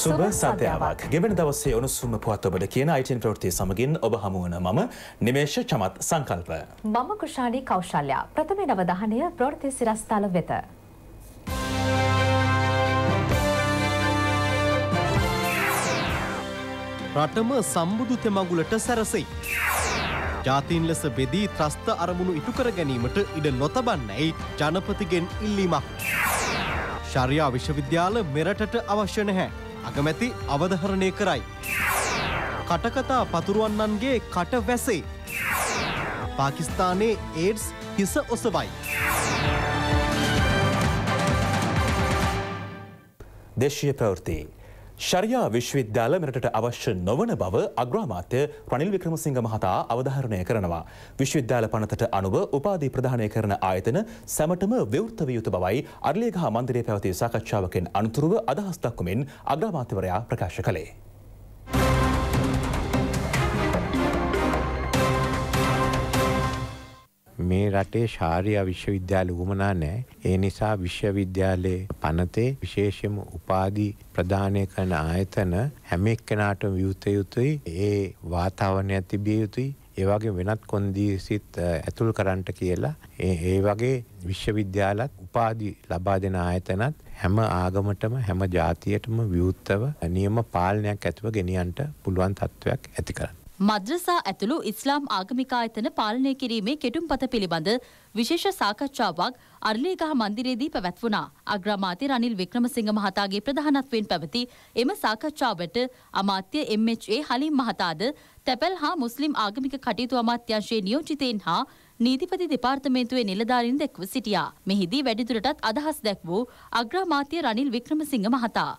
සුබ සතයාවක් ගෙවන දවසේ උණුසුම පුවත් ඔබට කියන අයිටන් ප්‍රවෘතිය සමගින් ඔබ හමුවන මම නිමේෂ චමත් සංකල්ප. මම කුෂාණී කෞශල්‍යයා ප්‍රථම නවදහනය ප්‍රවෘති සිරස්ථාල වෙත. රටම සම්බුදු තෙමගුලට සැරසයි. ජාතින් ලෙස බෙදී ත්‍රස්ත අරමුණු ඉටුකර ගැනීමට ඉඩ නොතබන්නැයි ජනපතිගෙන් ඉල්ලීමක්. ශරයා විශ්වවිද්‍යාල මෙරටට අවශ්‍ය නැහැ. අගමැති අවධහරණය කරයි. කටකතා පතුරුවන්නන්ගේ කට වැසේ. පාකිස්තානයේ ඒඩ්ස් හිස ඔසවයි. දේශය පැවෘතිී. ශරියා විශ්වවිද්‍යාල මෙරටට අවශ්‍ය නොවන බව අග්‍රාමාත්‍ය රනිල් වික්‍රමසිංහ මහතා අවධාරණය කරනවා. විශ්වවිද්‍යාල පනතට අනුව උපාධි ප්‍රධානය කරන ආයතන සැමටම විවෘත විය යුතු බවයි අරලියගහ මන්දිරයේ පැවති සාකච්ඡාවකින් අනුතුරුව අදහස් දක්වමින් අග්‍රාමාත්‍යවරයා ප්‍රකාශ කළේ. මේ රටේ ශාරීය විශ්වවිද්‍යාල උවමනා නෑ. ඒ නිසා විශ්වවිද්‍යාලයේ පනතේ විශේෂම උපාධි ප්‍රදානය කරන ආයතන හැම එක්කෙනාටම විවෘත යුතුයි. ඒ වාතාවරණයක් තිබිය යුතුයි. ඒ වගේ වෙනත් කොන්දීසිත් ඇතුල් කරන්නට කියලා ඒ වගේ විශ්වවිද්‍යාලත් උපාධි ලබා දෙන ආයතනත් හැම ආගමටම හැම ජාතියටම විවෘතව නියම පාලනයක් ඇතුව ගෙනියන්න පුළුවන් තත්ත්වයක් ඇති කරන්න. මද්‍රසා ඇතුළු ඉස්ලාම් ආගමික ආයතන පාලනය කිරීමේ කෙටුම්පත පිළිබඳ විශේෂ සාකච්ඡාවක් අරලියගහ මන්දිරයේදී පැවැත්වුණා. අග්‍රාමාත්‍ය රනිල් වික්‍රමසිංහ මහතාගේ ප්‍රධානත්වයෙන් පැවති එම සාකච්ඡාවට අමාත්‍ය MHA හලිම් මහතාද තැපැල් හා මුස්ලිම් ආගමික කටයුතු අමාත්‍යංශයේ නියෝජිතයින් හා නීතිපති දෙපාර්තමේන්තුවේ නිලධාරීන් දැක්ව සිටියා. මෙහිදී වැඩිදුරටත් අදහස් දැක් වූ අග්‍රාමාත්‍ය රනිල් වික්‍රමසිංහ මහතා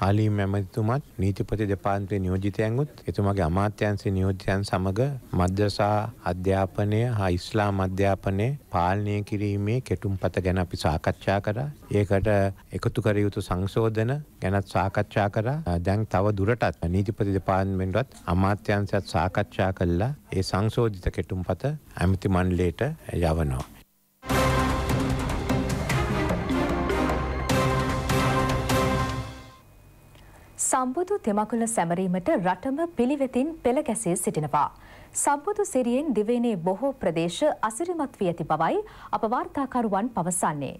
හාලීම් ඇමතිතුමත් නීතිපති දෙපාන්තේ නියෝජිතයන්ගුත් එතුමගේ අමාත්‍යන්සේ නියෝජ්‍යයන් සමඟ මද්‍රසා අධ්‍යාපනය හා ඉස්ලාම් අධ්‍යාපනය පාලනය කිරීමේ කෙටුම් පත ගැන අපි සාකච්ඡා කර ඒකට එකතු කර යුතු සංශෝධන ගැනත් සාකච්ඡා කර දැන් තව දුරටත් නීතිපති දෙපාන්මෙන්ටත් අමාත්‍යන්සයත් සාකච්ඡා කල්ලා ඒ සංශෝධිත කෙටුම් පත ඇමති මන්ලේට යවනවා. සම්බුදු තෙමකුල සැමරීමට රටම පිළිවෙතින් පෙළ ගැසී සිටිනවා. සම්බුදු සිරියෙන් දිවයිනේ බොහෝ ප්‍රදේශ අසිරිමත් වී ඇති බවයි අප වාර්තාකරුවන් පවසන්නේ.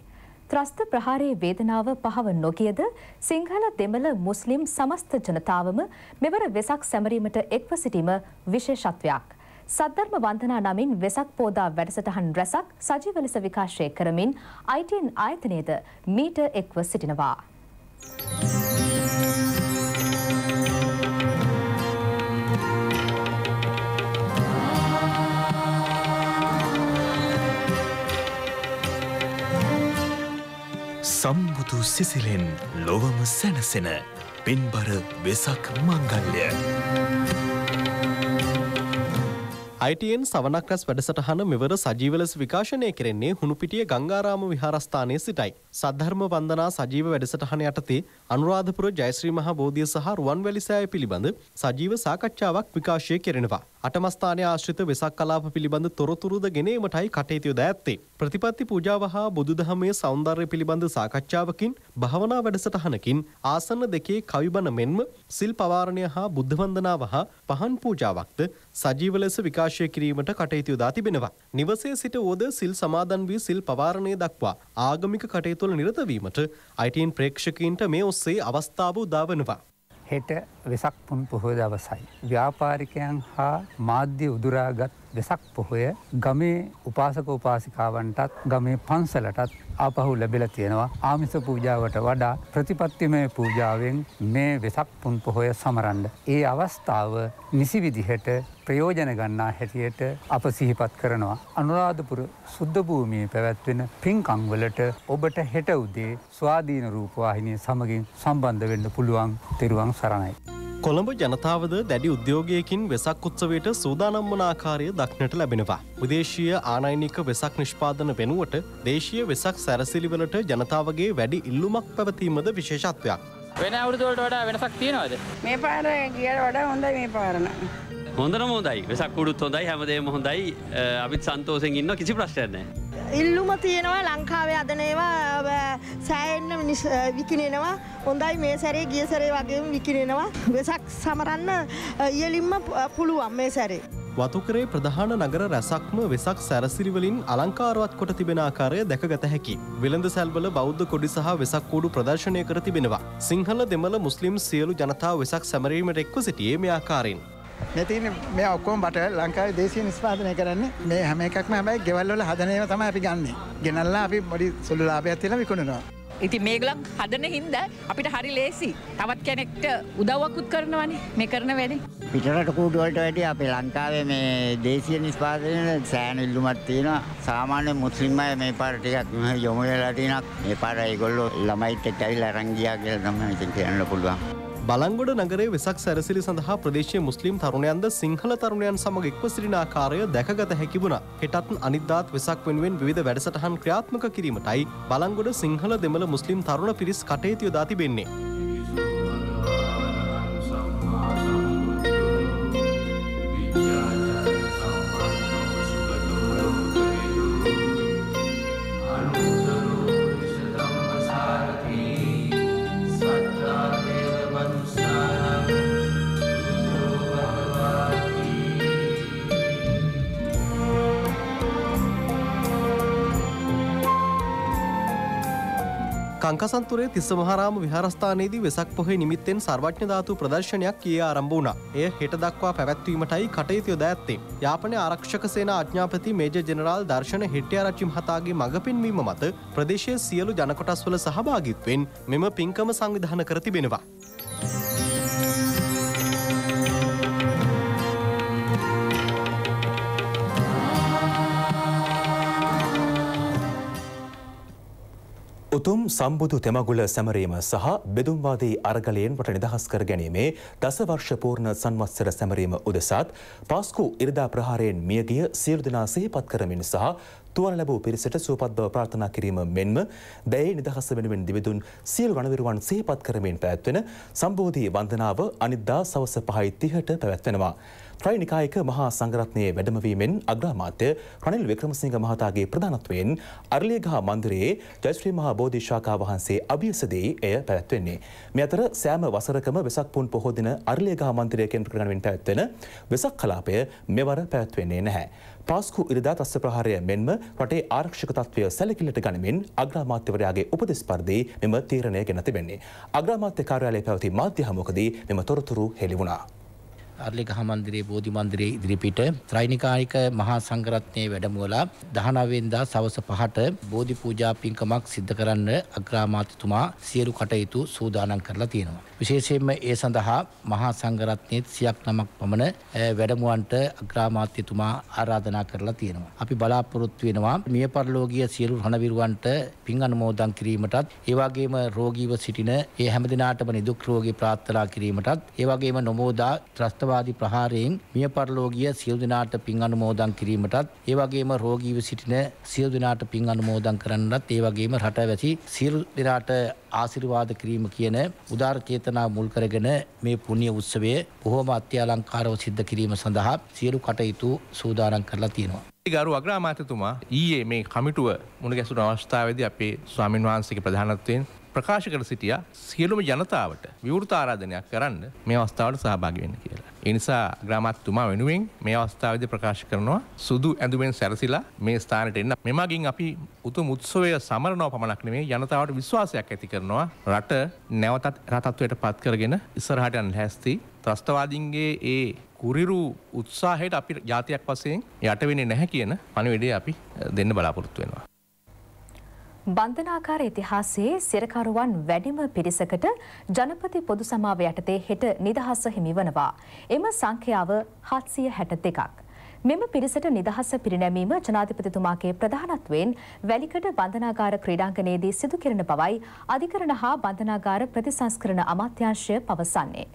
ත්‍රස්ත ප්‍රහාරයේ වේදනාව පහව නොකියද සිංහල දෙමළ මුස්ලිම් සමස්ත ජනතාවම මෙවර වෙසක් සැමරීමට එක්ව සිටීම විශේෂත්වයක්. සද්ධර්ම වන්දනා නමින් වෙසක් පෝදා වැඩසටහන් රැසක් සජීව ලෙස විකාශය කරමින් ITN ආයතනයේද මීට එක්ව සිටිනවා. Thank you. සම්බුදු සිසිලෙන් ලොවම සැනසෙන පෙන්බර වෙසක් මංගල්ලය. ITN සවනක් රැස් වැඩසටහන මෙවර සජීව ලෙස විකාශනය කෙරෙන්නේ හුණුපිටිය ගංගාරාම විහාරස්ථානයේ සිටයි. සද්ධර්ම වන්දනා සජීව වැඩසටහන යටතේ අනුරාධපුර ජයශ්‍රී මහා බෝධිය සහ රුවන්වැලි සෑය පිළිබඳ සජීව සාකච්ඡාවක් විකාශය කෙරෙනවා. අටමස්ථානය ආශ්‍රිත වෙසක් කලාප පිළිබඳ තොරතුරුද ගෙනීමටයි කටයුතු දැත්තේ. ප්‍රතිපත්ති පූජාව හා බුදුදහමේ සෞන්දර්ය පිළිබඳ සාකච්ඡාවකින් භාවනා වැඩසටහනකින් ආසන්න දෙකේ කවිබන මෙන්ම සිල් පවාරණය හා බුද්ධ වන්දනාව හා පහන් පූජාවක්ද සජීව ලෙස විකාශය කිරීමට කටයුතු දා තිබෙනවා. නිවසේ සිට ඕද සිල් සමාදන් වී සිල් පවාරණය දක්වා ආගමික කටයුතුවල නිරත වීමට අයිටීන් ප්‍රේක්ෂකීන්ට මේ ඔස්සේ අවස්ථාව උදාවනවා. හෙට වෙසක් පුන් පොහෝ දවසයි. ව්‍යාපාරිකයන් හා මාධ්‍ය උදුරාගත් වෙසක් පොහොය ගමේ උපාසක උපාසිකාවන්ටත් ගමේ පන්සලටත් අපහු ලැබිල තියෙනවා ආමිස පූජාවට වඩා ප්‍රතිපත්තිමය පූජාවෙන් මේ වෙසක් පුන් පොහොය සමරන්ඩ. ඒ අවස්ථාව නිසි විදිහට ප්‍රයෝජන ගන්නා හැටියට අප සිහිපත් කරනවා. අනුරාධපුර සුද්ධභූමිය පැවැත්වෙන පින්කංවලට ඔබට හෙට උදේ ස්වාධීන රූපවාහිනය සමගින් සම්බන්ධ වෙන්න පුළුවන් තෙරුවන් සරණයි. කොළඹ ජනතාවද දැඩි උද්‍යෝගයකින් වෙසක් උත්සවයට සූදානම් වන ආකාරය දක්නට ලැබෙනවා. විදේශීය ආනයිනික වෙසක් නිෂ්පාදන වෙනුවට දේශීය වෙසක් සැරසිලිවලට ජනතාවගේ වැඩි ඉල්ලුමක් පැවතීමද විශේෂත්වයක්. වෙන අවුරුදුවලට වඩා වෙනසක් තියෙනවද? මේ පාර ගියට වඩා හොඳයි මේ පාරන. හොඳම හොඳයි. වෙසක් උඩුත් හොඳයි, හැමදේම හොඳයි. අපිත් සන්තෝෂෙන් ඉන්නවා කිසි ප්‍රශ්නයක් නැහැ. ඉල්ලුම තියෙනවා ලංකාවේ අදනේවා සෑන්න මිනිස් විකිනෙනවා හොඳයි මේ සැරේ ගිය සරේ වගේම විකිනෙනවා වෙසක් සමරන්න ඉයලින්ම පුළුවන් මේ සැරේ. වතුකරේ ප්‍රධාන නගර රැසක්ම වෙසක් සැරසිරිවලින් අලංකාරවත් කොට තිබෙන ආකාරය දැකගත හැකි. වෙළඳ සැල්වල බෞද්ධ කොඩි සහ වෙසක් කූඩු ප්‍රදර්ශනය කර තිබෙනවා. සිංහල දෙමළ මුස්ලිම් සියලු ජනතාව වෙසක් සැමරීමට එක්ව සිටියේ මේ ආකාරයෙන්. මෙතින් මේ ඔක්කොම බට ලංකාවේ දේශීය නිෂ්පාදනය කරන්නේ මේ හැම එකක්ම හැබැයි ගෙවල් වල හදන ඒවා තමයි අපි ගන්නෙ. ගෙනල්ලා අපි පොඩි සුළු ලාභයක් තියලා විකුණනවා. ඉතින් මේගොල්ලන් හදන හින්ද අපිට හරි ලේසි. තවත් කෙනෙක්ට උදව්වකුත් කරනවනේ මේ කරන වැඩේ. පිටරට කූඩු වලට වැඩිය අපේ ලංකාවේ මේ දේශීය නිෂ්පාදනයේ සෑහෙන ඉල්ලුමක් තියෙනවා. සාමාන්‍ය මුස්ලිම් අය මේ පාර ටිකක් යොමු වෙලා තිනක්. මේ පාර ඒගොල්ලෝ ළමයිත් එක්ක ඇවිල්ලා අරන් ගියා කියලා තමයි ඉතින් කියන්න පුළුවන්. බලංගොඩ නගරේ වෙසක් සැරසිලි සඳහා ප්‍රදේශයේ මුස්ලිම් තරුණයන්ද සිංහල තරුණයන් සමග එක්ව සිටින ආකාරය දැකගත හැකි වුණා. හෙටත් අනිද්දාත් වෙසක් වෙනුවෙන් විවිධ වැඩසටහන් ක්‍රියාත්මක කිරීමටයි බලංගොඩ සිංහල දෙමළ මුස්ලිම් තරුණ පිරිස් කටයුතු යොදා තිබෙන්නේ. කංකසන්තුරේ තිස්සමහාරාම විහාරස්ථානයේදී වෙසක් පොහේ නිමිත්තෙන් සර්වඥ ධාතු ප්‍රදර්ශනයක් ඊයේ ආරම්භ වුණා. එය හෙට දක්වා පැවැත්වීමටයි කටයුතු යොදා ඇත්තේ. යාපනය ආරක්ෂක සේනා අඥාපති මේජර් ජෙනරාල් දර්ශන හෙට්ටිආරච්චි මහතාගේ මඟ පෙන්වීම මත ප්‍රදේශයේ සියලු ජනකොටස්වල සහභාගීත්වයෙන් මෙම පින්කම සංවිධානය කර තිබෙනවා. උතුම් සම්බුදු තෙමගුල සැමරීම සහ බෙදුම්වාදී අරගලයෙන් වට නිදහස් කර ගැනීමේ දසවර්ෂ පූර්ණ සංවත්සර සැමරීම උදෙසාත් පාස්කු ඉරිදා ප්‍රහාරයෙන් මියගිය සියලු දෙනා සිහිපත් කරමින් සහ තුවන ලැබූ පිරිසට සුවපත් බව ප්‍රාර්ථනා කිරීම මෙන්ම දැයි නිදහස වෙනුවෙන් දිවිදුන් සියලු ගණවිරුවන් සිහිපත් කරමින් පැවැත්වෙන සම්බෝධී වන්දනාව අනිද්දා සවස 5:30ට පැවැත්වෙනවා. ත්‍රයිනිකායක මහා සංගරත්නයේ වැඩමවීමෙන් අග්‍රාමාත්‍ය රනිල් වික්‍රමසිංහ මහතාගේ ප්‍රධානත්වයෙන් අරලියගහ මන්දිරයේ ජයශ්‍රී මහා බෝධි ශාඛා වහන්සේ අභියසදී එය පැවැත්වෙන්නේ. මේ අතර සෑම වසරකම වෙසක් පුන් පොහෝ දින අරලියගහ මන්දිරය කේන්ද්‍ර කරගෙනමින් පැවැත්වෙන වෙසක් කලාපය මෙවර පැවැත්වෙන්නේ නැහැ. පාස්කු ඉරිදා තස්ස ප්‍රහාරය මෙන්ම රටේ ආරක්ෂක තත්ත්වය සැලකිල්ලට ගනිමින් අග්‍රාමාත්‍යවරයාගේ උපදෙස් පරිදි මෙම තීරණය ගෙන තිබෙන්නේ. අග්‍රාමාත්‍ය කාර්යාලයේ පැවති මාධ්‍ය හමුවකදී මෙම තොරතුරු හෙළි වුණා. අරලිගහ මන්දිරයේ බෝධි මන්දිරයේ ඉදිරිපිට ත්‍රිනිකානික මහා සංඝරත්නයේ වැඩමවලා 19 වෙනිදා සවස 5ට බෝධි පූජා පින්කමක් සිදු කරන්න අග්‍රාමාත්‍යතුමා සියලු කටයුතු සූදානම් කරලා තියෙනවා. විශේෂයෙන්ම ඒ සඳහා මහා සංඝරත්නයේ සියක් නමක් පමණ වැඩමුවන්ට අග්‍රාමාත්‍යතුමා ආරාධනා කරලා තියෙනවා. අපි බලාපොරොත්තු වෙනවා මිය පරලෝකීය සියලු රණවිරුවන්ට පින් අනුමෝදන් කිරීමටත් ඒ වගේම රෝගීව සිටින ඒ හැම දිනාටම නිදුක් රෝගී ප්‍රාර්ථනා කිරීමටත් ඒ වගේම නොමෝදා ත්‍රස්ත අන්තවාදී ප්‍රහාරයෙන් මිය පරලෝකීය සියලු දෙනාට පින් අනුමෝදන් කිරීමටත් ඒ වගේම රෝගීව සිටින සියලු දෙනාට පින් අනුමෝදන් කරන්නත් ඒ වගේම රටවැසි සියලු දෙනාට ආශිර්වාද කිරීම කියන උදාර චේතනාව මුල් කරගෙන මේ පුණ්‍ය උත්සවය බොහොම අත්‍යලංකාරව සිද්ධ කිරීම සඳහා සියලු කටයුතු සූදානම් කරලා තියෙනවා. ගරු අග්‍රාමාත්‍යතුමා ඊයේ මේ කමිටුව මුණ ගැසුණු අවස්ථාවේදී අපේ ස්වාමින් වහන්සේගේ ප්‍රධානත්වයෙන් ප්‍රකාශ කර සිටිය සියලුම ජනතාවට විවෘත ආරාධනයක් කරන්න මේ අවස්ථාවට සහභාගි වෙන්න කියලා. එනිසා ග්‍රාමත්තුමා වෙනුවෙන් මේ අවස්ථාවද ප්‍රකාශ කරනවා සුදු ඇඳුවෙන් සැරසිලා මේ ස්ථානට එන්න මෙමගින් අපි උතුම් උත්සවය සමරනව පමණක් නෙමේ ජනතාවට විශ්වාසයක් ඇති කරනවා රට නැවතත් රටත්වයට පත් කරගෙන ඉස්සරහට යන්න හැස්ති ත්‍රස්තවාදීන්ගේ ඒ කුරිරු උත්සාහයට අපි ජාතියක් වශයෙන් යට වෙන්නේ නැහැ කියන පණිවිඩය අපි දෙන්න බලාපොරොත්තු වෙනවා. බන්ධනාකාර ඉතිහාසයේ සිරකරුවන් වැඩිම පිරිසකට ජනපති පොදු සමාව යටතේ හෙට නිදහස හිමිවනවා. එම සංඛ්‍යාව 762ක්. මෙම පිරිසට නිදහස පිරිනැමීම ජනාධිපතිතුමාගේ ප්‍රධානත්වයෙන් වැලිකඩ බන්ධනාගාර ක්‍රීඩාංගණයේදී සිදු කෙරෙන බවයි අධිකරණ හා බන්ධනාගාර ප්‍රතිසංස්කරණ අමාත්‍යාංශය පවසන්නේ.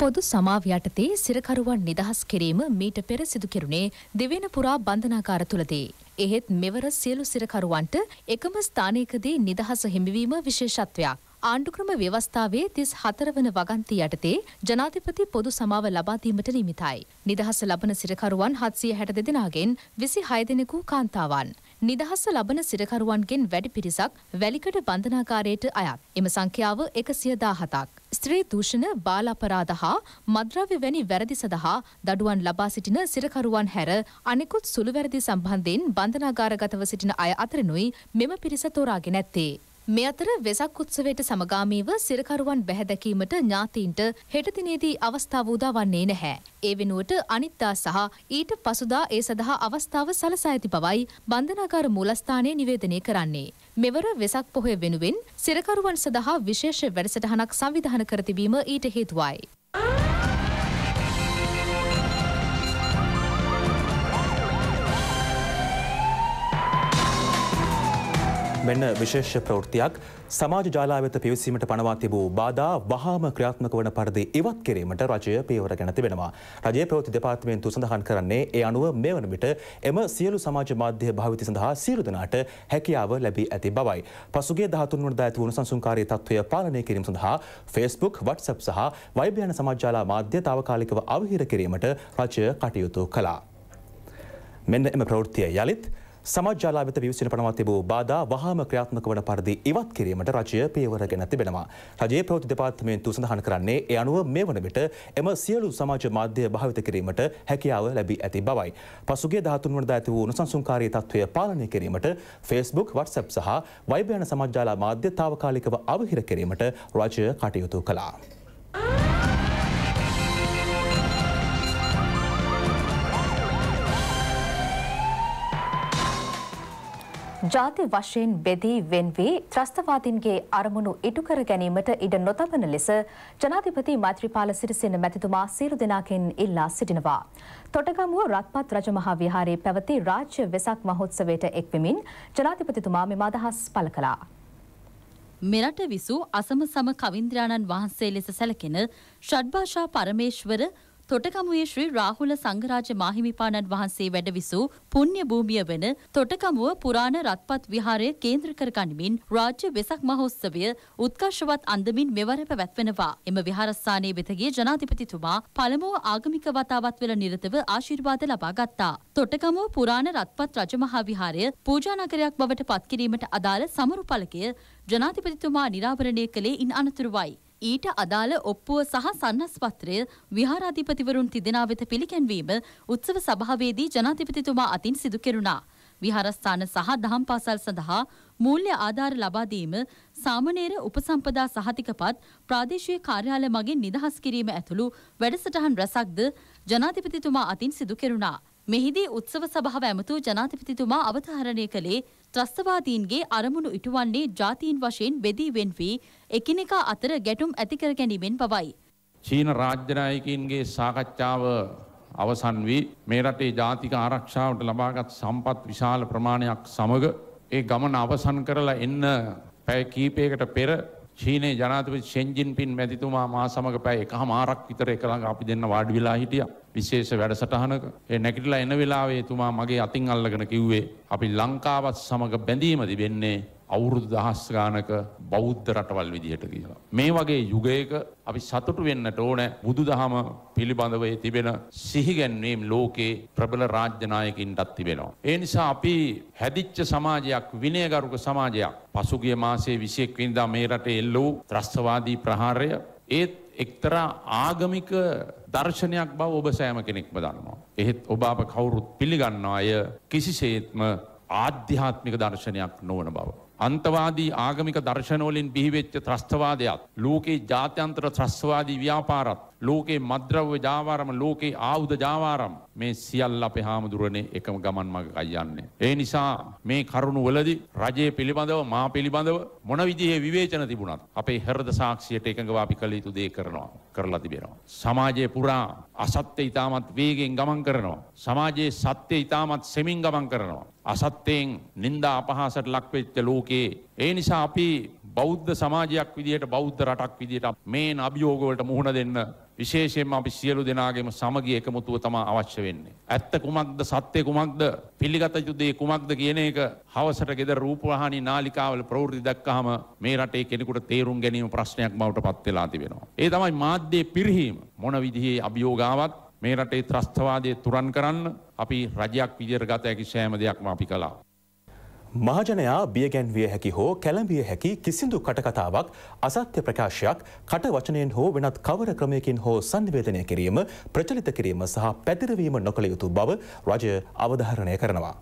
පොදු සමාව යටතේ සිරකරුවන් නිදහස් කිරීම මීට පෙර සිදු කෙරුණේ දෙවෙන පුරා බන්ධනාකාර තුළදී. එහෙත් මෙවර සියලු සිරකරුවන්ට එකම ස්ථානයකදී නිදහස හිමිවීම විශේෂත්වයක්. ආණ්ඩුක්‍රම ව්‍යවස්ථාවේ තිස් හතරවන වගන්ති යටතේ ජනාධිපති පොදු සමාව ලබාදීමට නිමිතයි. නිදහස ලබන සිරකරුවන් හත්සිය හැට දෙදෙනගෙන් විසි හයදෙනෙකු කාන්තාවන්. නිදහස ලබන සිරකරුවන්ගෙන් වැඩි පිරිසක් වැලිකඩ බන්ධනාකාරයට අයත්. එම සංඛ්‍යාව එකසිය දාහතක්. ස්ත්‍රී දූෂණ බාලපරාධ හා මද්‍රව්‍ය වැනි වැරදි සඳහා දඩුවන් ලබා සිටින සිරකරුවන් හැර අනෙකුත් සුළු වැරදි සම්බන්ධයෙන් බන්ධනාගාරගතව සිටින අය අතරනුයි මෙම පිරිස තෝරාගෙන ඇත්තේ. මේ අතර වෙසක් උත්සවයට සමගාමීව සිරකරුවන් බැහැදැකීමට ඥාතීන්ට හෙට දිනේදී අවස්ථාව උදා වන්නේ නැහැ. ඒ වෙනුවට අනිත්දා සහ ඊට පසුදා ඒ සඳහා අවස්ථාව සලසා ඇති බවයි බන්ධනාගාර මූලස්ථානය නිවේදනය කරන්නේ. මෙවර වෙසක් පොහොය වෙනුවෙන් සිරකරුවන් සඳහා විශේෂ වැඩසටහනක් සංවිධාන කර තිබීම ඊට හේතුවයි. මෙන්න විශේෂ ප්‍රවෘතියක් සමාජ ජාලා වෙත පිවිසීමට පනවා තිබූ බාධා වහාම ක්‍රියාත්මක වන පරිදි ඉවත් කිරීමට රජය පියවර ගැන තිබෙනවා. රජයේ ප්‍රවෘත්ති දෙපාර්තමේන්තුව සඳහන් කරන්නේ ඒ අනුව මේ වන විට එම සියලු සමාජ මාධ්‍ය භාවිත සඳහා සියලු දෙනාට හැකියාව ලැබී ඇති බවයි. පසුගිය 13 වනදා ඇති වුණු සංසුන්කාරී තත්ත්වය පාලනය කිරීම සඳහා Facebook, WhatsApp සහ Viber යන සමාජ ජාලා මාධ්‍ය తాවකාලිකව අවහිර කිරීමට රජය කටයුතු කළා. මෙන්න එම ප්‍රවෘත්තිය යලිත් සමාජාලා වෙත විවසින පනවා තිබූ බාධා වහාම ක්‍රියාත්මක වන පරිදි ඉවත් කිරීමට රජය පියවරගෙන තිබෙනවා. රජයේ ප්‍රවෘත්ති දෙපාර්තමේන්තුව සඳහන් කරන්නේ ඒ අනුව මේ වන විට එම සියලු සමාජ මාධ්‍ය භාවිත කිරීමට හැකියාව ලැබී ඇති බවයි. පසුගිය 13 වනදා ඇති වූ නොසන්සුන්කාරී තත්ත්වය පාලනය කිරීමට Facebook, WhatsApp සහ Viber යන සමාජාලා මාධ්‍ය తాවකාලිකව අවහිර කිරීමට රජය කටයුතු කළා. ජාති වශයෙන් බෙදී වෙන් වී ත්‍රස්තවාදීන්ගේ අරමුණු ඉටු කර ගැනීමට ඉඩ නොතබන ලෙස ජනාධිපති මෛත්‍රීපාල සිරිසේන මැතිතුමා සියලු දෙනාගෙන් ඉල්ලා සිටිනවා. තොටගමුව රත්පත් රජමහා විහාරයේ පැවති රාජ්‍ය වෙසක් මහෝත්සවයට එක්වෙමින් ජනාධිපතිතුමා මෙම අදහස් පළ කළා. මෙරට විසූ අසම සම කවින්ද්‍රාණන් වහන්සේ ලෙස සැලකෙන ෂඩ්භාෂා පරමේශ්වර තොටකමුවේ ශ්‍රී රාහුල සංඝරාජ මාහිමිපාණන් වහන්සේ වැඩ විසූ පුණ්‍ය භූමිය වන තොටකමුව පුරාණ රත්පත් විහාරය කේන්ද්‍ර කර ගනිමින් රාජ්‍ය වෙසක් මහෝත්සවය උත්කර්ෂවත් අන්දමින් මෙවර පැවැත්වෙනවා. එම විහාරස්ථානයේ වෙතගේ ජනාධිපතිතුමා පළමුව ආගමික වතාවත් වල නිරතව ආශිර්වාද ලබා ගත්තා. තොටකමුව පුරාණ රත්පත් රජමහා විහාරය පූජානගරයක් බවට පත්කිරීමට අදාළ සමරු පලකය ජනාධිපතිතුමා නිරාවරණය කළේ ඉන් අනතුරුවයි. ඊට අදාළ ඔප්පුව සහ සන්නස්පත්‍රය විහාරාධිපතිවරුන් තිදෙනා වෙත පිළිගැන්වීම උත්සව සභාවේදී ජනාධිපතිතුමා අතින් සිදු කෙරුණා. විහාරස්ථාන සහ දහම් පාසල් සඳහා මූල්‍ය ආධාර ලබා දීම සාමණේර උපසම්පදා සහතිකපත් ප්‍රාදේශීය කාර්යාලය මගින් නිදහස් කිරීම ඇතුළු වැඩසටහන් රැසක්ද ජනාධිපතිතුමා අතින් සිදු කෙරුණා. මෙහිදී උත්සව සභාව ඇමතු ජනාධිපතිතුමා අවධාරණය කළේ ත්‍රස්තවාදීන්ගේ අරමුණු ඉටුවන්නේ ජාතීන් වශයෙන් බෙදී වෙන් වී එකිනෙකා අතර ගැටුම් ඇති කර ගැනීමෙන් පවයි. චීන රාජ්‍ය නායකයින්ගේ සාකච්ඡාව අවසන් වී මේ රටේ ජාතික ආරක්ෂාවට ලබාගත් සම්පත් විශාල ප්‍රමාණයක් සමග ඒ ගමන අවසන් කරලා එන්න පැය කීපයකට පෙර චීනයේ ජනාතිපති ෂෙන්ජින් පින් මැතිතුමා මා සමග පැය එකහමාරක් විතර එකළඟ අපි දෙන්න වාඩි වෙලා හිටියා. විශේෂ වැඩසටහනක ඒ නැගිටලා එන වෙලාවේ එතුමා මගේ අතින් අල්ලගෙන කිව්වේ අපි ලංකාවත් සමග බැඳීම තිබෙන්නේ අවුරුදු දහස් ගානක බෞද්ධ රටවල් විදිහට කියලා. මේ වගේ යුගයක අපි සතුටු වෙන්නට ඕන බුදුදහම පිළිබඳව තිබෙන සිහිගැන්වීම් ලෝකේ ප්‍රබල රාජ්‍ය නායකින්ටත් තිබෙනවා. ඒ නිසා අපි හැදිච්ච සමාජයක් විනයගරුක සමාජයක්. පසුගිය මාසේ 21 වෙනිදා මේ රටේ එල්ල වූ ත්‍රස්තවාදී ප්‍රහාරය ඒත් එක්තරා ආගමික දර්ශනයක් බව ඔබ සෑම කෙනෙක්ම දන්නවා. එහෙත් ඔබ අප කවුරුත් පිළිගන්නා අය කිසිසේත්ම ආධ්‍යාත්මික දර්ශනයක් නොවන බව. අන්තවාදී ආගමික දර්ශනවලින් බිහිවෙච්ච ත්‍රස්තවාදයක් ලෝකේ ජාත්‍යන්තර ත්‍රස්වාදී ව්‍යාපාරත් ලෝකේ මද්‍රව්‍ය ජාවාරම ලෝකේ ආවුද ජාවාරම් මේ සියල්ල අපේ හාමුදුරනේ එකම ගමන් මඟ කයන්නේ. ඒ නිසා මේ කරුණු වලදී රජයේ පිළිබඳව මා පිළිබඳව මොන විදිහේ විවේචන තිබුණත් අපේ හෘද සාක්ෂියට එකඟව අපි කළ යුතු දේ කරනවා කරලා තිබෙනවා. සමාජයේ පුරා අසත්‍ය ඊටමත් වේගෙන් ගමන් කරනවා. සමාජයේ සත්‍ය ඊටමත් සෙමින් ගමන් කරනවා. අසත්‍යයෙන් නිନ୍ଦා අපහාසට ලක්වෙච්ච ලෝකයේ ඒ නිසා අපි බෞද්ධ සමාජයක් විදිහට බෞද්ධ රටක් විදිහට මේ අභියෝගවලට මුහුණ දෙන්න විශේෂයෙන් අපි සියලු දෙනාගේම සමගිය එකමුතුව තමා අවශ්‍ය වෙන්නේ. ඇත්ත කුමක්ද සත්‍යය කුමක්ද පිළිගත යුදේ කුමක්ද කියන එක හවසට ගෙද රූපවාහනී නාලිකාවල ප්‍රවෘත්ති දක්වාම මේ රටේ කෙනෙකුට තේරුම් ගැනීම ප්‍රශ්නයක් බවට පත් වෙලා තිබෙනවා. ඒ තමයි මාධ්‍යයේ පිරිහීම. මොන විදිහේ අභියෝගාවක් මේ රටේ ත්‍රස්තවාදය තුරන් කරන්න අපි රජයක් විදිහට ගත හැකි සෑම දෙයක්ම අපි කළා. මහජනයා බියගැන්විය හැකි හෝ කැළඹිය හැකි කිසිදු කටකතාවක් අසත්‍ය ප්‍රකාශයක් කට වචනයෙන් හෝ වෙනත් කවර ක්‍රමයකින් හෝ සංනිවේදනය කිරීම ප්‍රචලිත කිරීම සහ පැතිරවීම නොකළ යුතු බව රජය අවධාරණය කරනවා.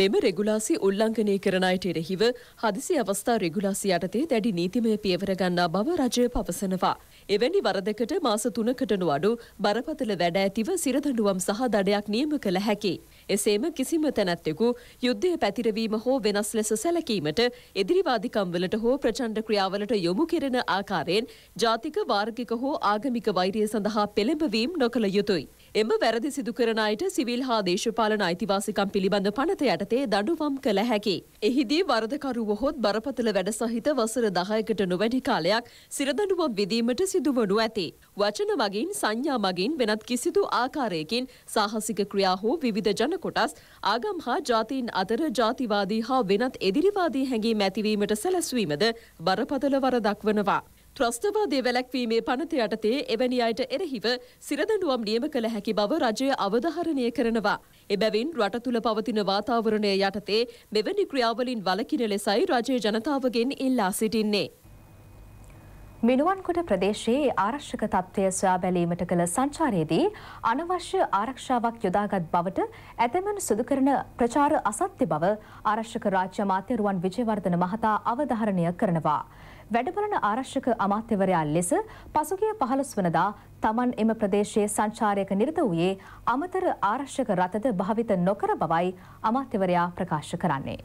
මෙම රෙගුලාසි උල්ලංඝනය කරන අයට එරෙහිව හදිසි අවස්ථා රෙගුලාසි යටතේ දැඩි නීතිමය පියවර ගන්නා බව රජය පවසනවා. එවැනි වරදකට මාස තුනකටනු අඩු බරපතල වැඩ ඇතිව සිරදඩුවම් සහ දඩයක් නියම කළ හැකි. එසේම කිසිම තැනැත්තෙකු යුද්ධය පැතිරවීම හෝ වෙනස් ලෙස සැලකීමට එදිරිවාදිකම්වලට හෝ ප්‍රචණ්ඩ ක්‍රියාවලට යොමු කෙරෙන ආකාරයෙන් ජාතික වාර්ගික හෝ ආගමික වෛරය සඳහා පෙළඹවීම් නොකළ යුතුයි. එම වැරදි සිදු කරන අයට සිවිල් හා දේශපාලන අයිතිවාසිකම් පිළිබඳ පනත යටතේ දඩුවම් කළ හැකි. එහිදී වරදකරුව හොත් බරපතල වැඩ සහිත වසර දහයකට නොවැඩි කාලයක් සිරදඩුවම් විදීමට සිදුවනු ඇති. වචන මගින් සංඥා මගින් වෙනත් කිසිදු ආකාරයකින් සාහසික ක්‍රියා හෝ විවිධ ජනකොටස් ආගම් හා ජාතීන් අතර ජාතිවාදී හා වෙනත් එදිරිවාදී හැඟීම් ඇතිවීමට සැලැස්වීමද බරපතල වරදක් වනවා. ත්‍රස්තවාදය වැලැක්වීමේ පනත යටතේ එවැනි අයට එරෙහිව සිරදඬුවම් නියම කළ හැකි බව රජය අවධාරණය කරනවා. එබැවින් රට තුළ පවතින වාතාවරණය යටතේ මෙවැනි ක්‍රියාවලින් වලකින ලෙසයි රජය ජනතාවගෙන් ඉල්ලා සිටින්නේ. මිනුවන්කොට ප්‍රදේශයේ ආරක්ෂක තත්ත්වය සොයා බැලීමට කළ සංචාරයේදී අනවශ්‍ය ආරක්ෂාවක් යොදාගත් බවට ඇතැමන් සිදු කරන ප්‍රචාර අසත්‍ය බව ආරක්ෂක රාජ්‍ය අමාත්‍ය රුවන් විජේවර්ධන මහතා අවධාරණය කරනවා. වැඩබලන ආරක්ෂක අමාත්‍යවරයා ලෙස පසුගිය පහළොස් වනදා තමන් එම ප්‍රදේශයේ සංචාරයක නිරත වූයේ අමතර ආරක්ෂක රථද භාවිත නොකර බවයි අමාත්‍යවරයා ප්‍රකාශ කරන්නේ.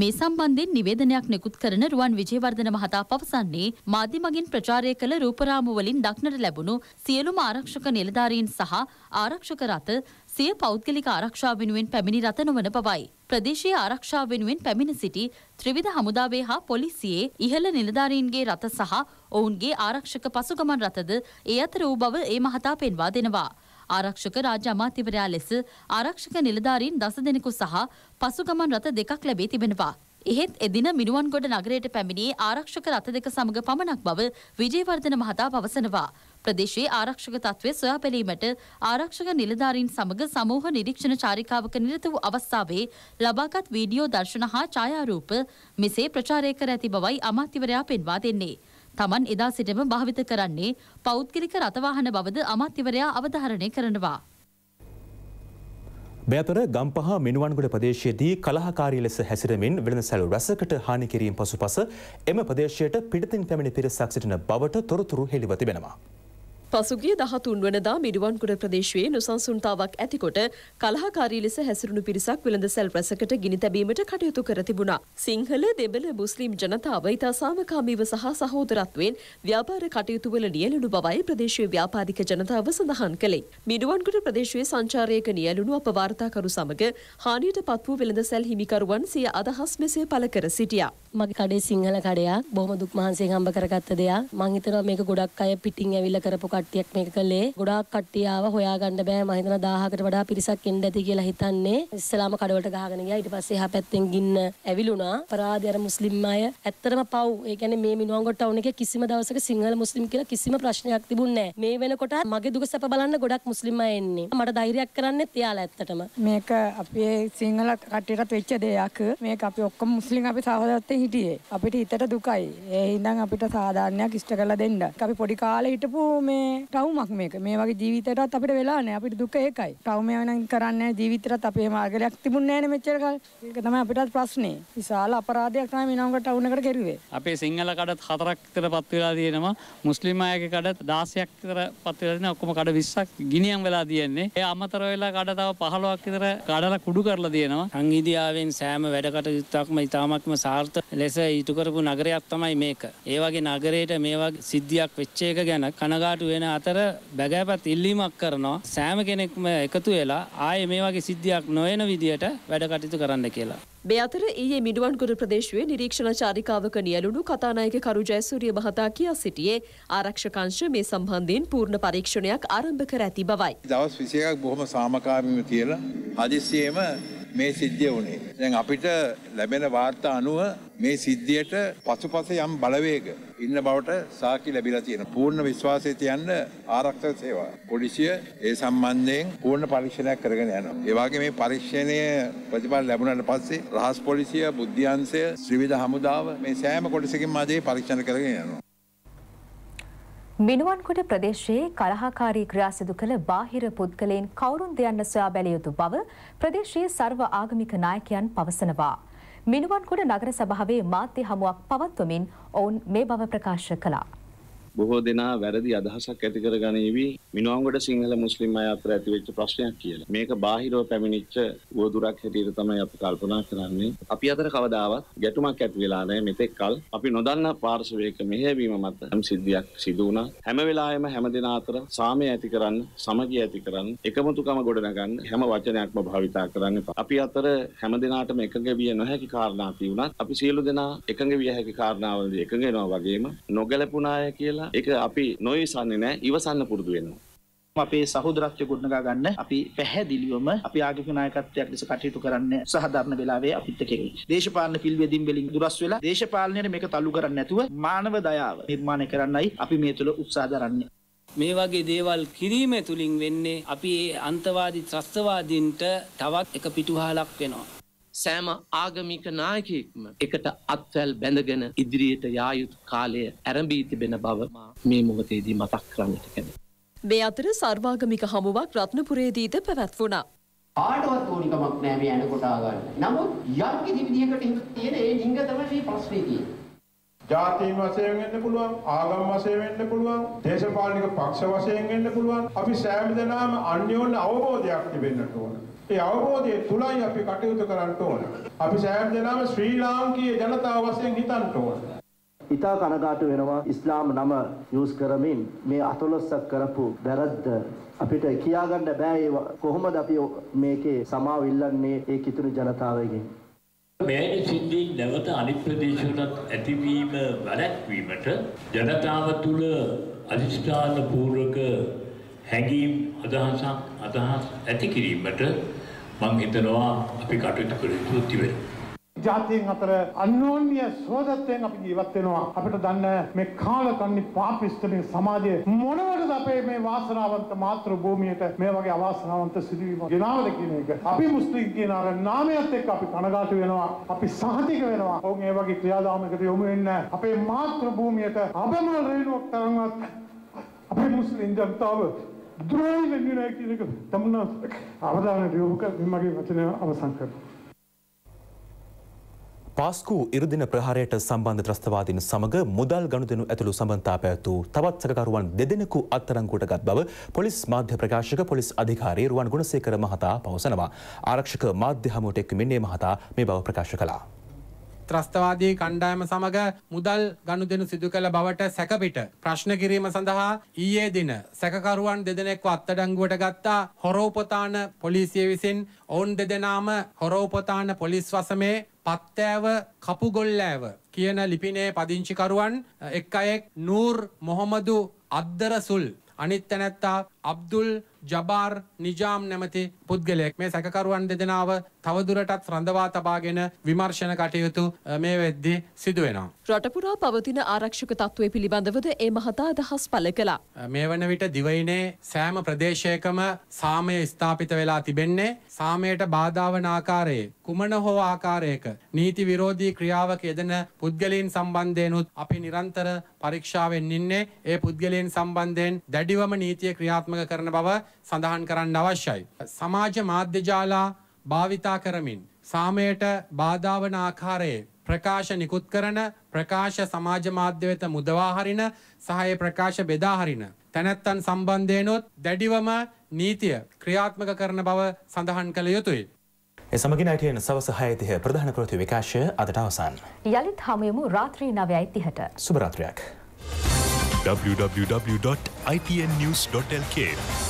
මේ සම්බන්ධයෙන් නිවේදනයක් නිකුත් කරන රුවන් විජේවර්ධන මහතා පවසන්නේ මාධ්‍යමගින් ප්‍රචාරය කළ රූපරාමු වලින් දක්නට ලැබුණු සියලුම ආරක්ෂක නිලධාරීන් සහ ආරක්ෂක රථ සිය පෞද්ගලික ආරක්ෂා වෙනුවෙන් පැමිණි රත නොවන බවයි. ප්‍රදේශීය ආරක්ෂාව වෙනුවෙන් පැමිණ සිටි ත්‍රිවිධ හමුදාවේ හා පොලිසියේ ඉහළ නිලධාරීන්ගේ රථ සහ ඔවුන්ගේ ආරක්ෂක පසුගමන් රථද ඒ අතර වූ බව ඒ මහතා පෙන්වා දෙනවා. ආරක්ෂක රාජ්‍ය අමාත්‍යවරයා ලෙස ආරක්ෂක නිලධාරීන් දස දෙනෙකු සහ පසුගමන් රථ දෙකක් ලැබී තිබෙනවා. එහෙත් එදින මිනුවන්ගොඩ නගරයට පැමිණියේ ආරක්ෂක රථ දෙක සමග පමණක් බව විජේවර්ධන මහතා පවසනවා. ප්‍රදේශයේ ආරක්ෂක තත්ත්වය සොයා බැලීමට ආරක්ෂක නිලධාරීන් සමග සමූහ නිරීක්ෂණ චාරිකාවක නිරත වූ අවස්ථාවේ ලබාගත් වීඩියෝ දර්ශන හා ඡායාරූප මෙසේ ප්‍රචාරය කර ඇති බවයි අමාත්‍යවරයා පෙන්වා දෙන්නේ. තමන් එදා සිටම භාවිත කරන්නේ පෞද්ගලික රථවාහන බවද අමාත්‍යවරයා අවධාරණය කරනවා. මෙතර ගම්පහ මිනුවන්ගොඩ ප්‍රදේශයේදී කලහකාරී ලෙස හැසිරමින් වෙළඳ සැලු රසකට හානි කිරීම පසුපස එම ප්‍රදේශයට පිටතින් පැමිණි පිරිසක් සිටින බවට තොරතුරු හෙළිව තිබෙනවා. පසුගිය දහතුන් වනදා මිඩුවන්කුඩ ප්‍රදේශයේ නොසන්සුන්තාවක් ඇතිකොට කලහකාරී ලෙස හැසිරුණු පිරිසක් වෙළඳ සැල් රැසකට ගිනි තැබීමට කටයුතු කර තිබුණා. සිංහල දෙබල මුස්ලිම් ජනතාව ඉතා සාමකාමීව සහ සහෝදරත්වයෙන් ව්‍යාපාර කටයුතු වල නියැලුණු බවයි ප්‍රදේශීය ව්‍යාපාරික ජනතාව සඳහන් කළේ. මිඩුවන්කුඩ ප්‍රදේශයේ සංචාරයක නියැලුණු අප වාර්තාකරු සමග හානියට පත් වූ වෙළඳ සැල් හිමිකරුවන් සිය අදහස් මෙසේ පළ කර සිටියා. මගේ කඩේ සිංහල කඩයක් බොහොම දුක් මහන්සියෙන් හම්බ කරගත්ත දෙයක්. මං හිතනවා මේක ගොඩක් අය පිටින් ඇවිල්ලා කරපු කට්ටියක් මේක කළේ. ගොඩාක් කට්ටිය ආව හොයාගන්න බෑ මම හිතන 1000කට වඩා පිරිසක් එන්න ඇති කියලා හිතන්නේ. ඉස්සලාම කඩවලට ගහගෙන ගියා. ඊට පස්සේ එහා පැත්තෙන් ගින්න ඇවිලුණා. අපරාධය අර මුස්ලිම් අය ඇත්තටම පව්. ඒ කියන්නේ මේ මිනුවන්ගොඩ ටවුන් එකේ කිසිම දවසක සිංහල මුස්ලිම් කියලා කිසිම ප්‍රශ්නයක් තිබුණේ නැහැ. මේ වෙනකොට මගේ දුක සැප බලන්න ගොඩක් මුස්ලිම් අය එන්නේ. මට ධෛර්යයක් කරන්න තියාලා ඇත්තටම. මේක අපේ සිංහල කට්ටියටත් වෙච්ච දෙයක්. මේක අපි ඔක්කොම මුස්ලිම් අපි සහෝදරත්වයෙන් හිටියේ. අපිට හිතට දුකයි. ඒ හින්දා අපිට සාධාරණයක් ඉෂ්ට කරලා දෙන්න. අපි පොඩි කාලේ හිටපු මේ මේ ටවුමක් මේක. මේ වගේ ජීවිතයටත් අපිට වෙලා නැහැ. අපිට දුක ඒකයි. ටවුම වෙනම් කරන්නේ ජීවිතේටත් අපි එහෙම ආගලයක් තිබුණේ නැහැ නේ මෙච්චර කාලෙ. ඒක තමයි අපිටත් ප්‍රශ්නේ. විශාල අපරාධයක් තමයි මේ නංගට ටවුන් එකට කෙරුවේ. අපේ සිංහල කඩත් හතරක් විතර පත් වෙලා තියෙනවා. මුස්ලිම් අයගේ කඩත් 16ක් විතර පත් වෙලා තියෙනවා. ඔක්කොම කඩ 20ක් ගිනියම් වෙලා තියෙන්නේ. ඒ අමතර වෙලා කඩ තව 15ක් විතර කඩලා කුඩු කරලා තියෙනවා. සංහිඳියාවෙන් සෑම වැඩකටයුත්තක්ම ඉතාමත්ම සාර්ථක ලෙස ඉටු කරපු නගරයක් තමයි මේක. ඒ වගේ නගරයට මේ වගේ සිද්ධියක් වෙච්ච එක ගැන කනගාටු වෙන වෙන අතර බැගෑපත් ඉල්ලීමක් කරනවා සෑම කෙනෙක්ම එකතු වෙලා ආයේ මේ වගේ සිද්ධියක් නොවන විදියට වැඩ කටයුතු කරන්න කියලා. මේ අතර ඊයේ මිඩුවන්ගොඩ ප්‍රදේශයේ නිරීක්ෂණ චාරිකාවක නියලුණු කතානායක කරු ජයසූරිය මහතා කියා සිටියේ ආරක්ෂකංශ මේ සම්බන්ධයෙන් පූර්ණ පරීක්ෂණයක් ආරම්භ කර ඇති බවයි. දවස් 21ක් බොහොම සාමකාමීව කියලා හදිසියෙම මේ සිද්ධිය වුණේ. දැන් අපිට ලැබෙන වාර්තා අනුව මේ සිද්ධියට පසුපස යම් බලවේග ඉන්න බවට සාකි ලැබිලා තියෙන. පූර්ණ විශ්වාසය තියන්න ආරක්ෂක සේවා පොලිසිය ඒ සම්බන්ධයෙන් පූර්ණ පරීක්ෂණයක් කරගෙන යනවා. ඒ වගේ මේ පරීක්ෂණයේ ප්‍රතිඵල ලැබුණාට පස්සේ රහස් පොලිසිය බුද්ධ්‍යන්සය ශ්‍රවිධ හමුදාව මේ සෑම කොටසකින් අදේ පරීක්ෂණ කරගෙන යනවා. මිනුවන්කොට ප්‍රදේශයේ කලහාකාරී ක්‍රියාසිදු කළ බාහිර පුද්ගලයන් කවුරුන් දෙයන්න සොයා බැලිය යුතු බව ප්‍රදේශයේ සර්ව ආගමික නායකයන් පවසනවා. මිනුවන්කොට නගර සභාවේ මාධ්‍ය හමුවක් පවත්වමින් ඔවුන් මේ බව ප්‍රකාශ කළා. බොහෝ දෙනා වැරදි අදහසක් ඇති කරගනීවි මිනුවන්ගොඩ සිංහල මුස්ලිම් අය අතර ඇතිවෙච්ච ප්‍රශ්නයක් කියලා. මේක බාහිරව පැමිණිච්ච වදුරක් හැටියට තමයි අපි කල්පනා කරන්නේ. අපි අතර කවදාවත් ගැටුමක් ඇති වෙලා නැහැ මෙතෙක් කල්. අපි නොදන්න පාර්ශවයක මෙහෙවීම මත හැම සිද්ධියක් සිදු වුණා. හැම වෙලාවෙම හැම දෙනා අතර සාමය ඇති කරන්න, සමගිය ඇති කරන්න, එකමුතුකම ගොඩනගන්න හැම වචනයක්ම භාවිතා කරන්න එපා. අපි අතර හැම දිනාටම එකඟ විය නොහැකි කාරණා තිබුණත් අපි සියලු දෙනා එකඟ විය හැකි කාරණාවලදී එකඟ වෙනවා වගේම නොගැලපුණ අය කියලා ඒක අපි නොයසන්නේ නෑ ඉවසන්න පුරුදු වෙනවා. අපේ සහෝදරත්වය ගොඩනගා ගන්න අපි පැහැදිලිවම අපි ආගමික නායකත්වයක් ලෙස කටයුතු කරන්න සහධාරණ වෙලාවේ අපිත් එක්ක දේශපාලන පිළිවෙලින් වලින් දුරස් වෙලා දේශපාලනයේ මේක තල්ලු කරන්නේ නැතුව මානව දයාව නිර්මාණය කරන්නයි අපි මේ තුළ උත්සාහ දරන්නේ. මේ වගේ දේවල් කිරීම තුළින් වෙන්නේ අපි ඒ අන්තවාදී ත්‍රස්තවාදීන්ට තවත් එක පිටුහලක් වෙනවා. සෑම ආගමික නායකයෙක්ම එකට අත්වැල් බැඳගෙන ඉදිරියට යා යුතු කාලය ඇරඹී තිබෙන බව මේ මොහොතේදී මතක් කරන්නට කැමතියි. මේ අතර සර්වාගමික හමුවක් රත්නපුරේදීද පැවැත්වුණා. ආඩවත් ඕනිකමක් නෑ මේ ඇන කොටා ගන්න. නමුත් යම් කිසි විදිහකට හිත තියෙන ඒ ලිංග තමයි මේ ප්‍රශ්නේ තියෙන්නේ. ජාතීන් වශයෙන් වෙන්න පුළුවන් ආගම් වශයෙන් වෙන්න පුළුවන් දේශපාලනික පක්ෂ වශයෙන් වෙන්න පුළුවන් අපි සෑම දෙනාම අන්‍යෝන්‍ය අවබෝධයක් තිබෙන්නට ඕන ඒ අවබෝධය තුලයි අපි කටයුතු කරන්න ඕන. අපි සෑම දෙනාම ශ්‍රී ලාංකීය ජනතාව වශයෙන් හිතන්න ඕන. ඉතා කනගාටු වෙනවා ඉස්ලාම් නම යූස් කරමින් මේ අතොලොස්සක් කරපු වැරද්ද අපිට කියාගන්න බෑ ඒ කොහොමද අපි මේකේ සමාව ඉල්ලන්නේ ඒ කිතුණු ජනතාවගෙන් මෙවැනි සිද්ධීන් නැවත අනිත් ප්‍රදේශවලත් ඇතිවීම වැළැක්වීමට ජනතාව තුළ අධිෂ්ඨාන පූර්වක හැඟීම් අදහසක් අදහස් ඇති කිරීමට මම හිතනවා අපි කටයුතු කළ යුතු තිබෙනවා. ජාතීන් අතර අන්‍යෝන්‍ය සෝදත්වයෙන් අපි ජීවත් වෙනවා අපිට දන්න මේ කාලකන්ණි පාපිෂ්ඨමේ සමාජය මොනවටද අපේ මේ වාසනාවන්ත මාතෘ භූමියට මේ වගේ අවාසනාවන්ත සිදුවීම ගෙනාවද කියන එක අපි මුස්ලිම් කියන අර නාමයත් එක්ක අපි කනගාටු වෙනවා අපි සහතික වෙනවා ඔවුන් ඒ වගේ ක්‍රියාදාමයකට යොමු වෙන්න අපේ මාතෘ භූමියට අබමන රේණුවක් තරම්වත් අපේ මුස්ලිම් ජනතාව ද්‍රෝහි වෙන්නේ කියන එක තමුන්නාස් අවධානයට යොමු කර මගේ වචනය අවසන් කරනවා. පාස්කු ඉරදින ප්‍රහාරයට සම්බන්ධ ත්‍රස්තවාදීන් සමග මුදල් ගනුදෙනු ඇතුළු සම්බන්ධතා පැවැත්වූ තවත් සැකකරුවන් දෙදෙනෙකු අත්තරංගුවට ගත් බව පොලිස් මාධ්‍ය ප්‍රකාශක පොලිස් අධිකාරී රුවන් ගුණසේකර මහතා පවසනවා. ආරක්ෂක මාධ්‍ය හමුවට එක්වමින් මේ මහතා මේ බව ප්‍රකාශ කළා. ත්‍රස්තවාදී කණ්ඩායම සමග මුදල් ගනුදෙනු සිදු කළ බවට සැකපිට ප්‍රශ්න කිරීම සඳහා ඊයේ දින සැකකරුවන් දෙදෙනෙක්ව අත්අඩංගුවට ගත්තා හොරෝපතාන පොලිසිය විසින් ඔවුන් දෙදෙනාම හොරෝපතාන පොලිස් වසමේ පත්තෑව කපුගොල්ලෑව කියන ලිපිනේ පදිංචිකරුවන් එක් අයෙක් නූර් මොහොමදු අද්දරසුල් අනිත් තැනැත්තා අබ්දුල් ජබාර් නිජාම් නැමති පුද්ගලයෙක් මේ සැකකරුවන් දෙදෙනාව තවදුරටත් රඳවා තබාගෙන විමර්ශන කටයුතු මේ වෙද්දී සිදු වෙනවා. රටපුරා පවතින ආරක්ෂක තත්ත්වය පිළිබඳවද ඒ මහතා අදහස් පළ කළා. මේ වන විට දිවයිනේ සෑම ප්‍රදේශයකම සාමය ස්ථාපිත වෙලා තිබෙන්නේ සාමයට බාධා වන ආකාරයේ කුමන හෝ ආකාරයක නීති විරෝධී ක්‍රියාවක යෙදෙන පුද්ගලයන් සම්බන්ධයෙන්ුත් අපි නිරන්තර පරීක්ෂාවෙන් ඉන්නේ ඒ පුද්ගලයන් සම්බන්ධයෙන් දැඩිවම නීතිය ක්‍රියාත්මක කරන බව සඳහන් කරන්න අවශ්‍යයි. සමාජ මාධ්‍ය ජාලා භාවිතා කරමින් සාමයට බාධා වන ආකාරයේ ප්‍රකාශ නිකුත් කරන ප්‍රකාශ සමාජ මාධ්‍ය වෙත මුදවා හරින සහ ඒ ප්‍රකාශ බෙදා හරින තැනැත්තන් සම්බන්ධයෙන්ොත් දැඩිවම නීතිය ක්‍රියාත්මක කරන බව සඳහන් කළ යුතුයි. එසමගින් අයිටයන සවස හයතිය ප්‍රධාන ප්‍රති විකාශය අදට අවසන්. යළිත් හමයමු රාත්‍රී නවයයි තිහට. සුභරාත්‍රයක්. www.itnnews.lk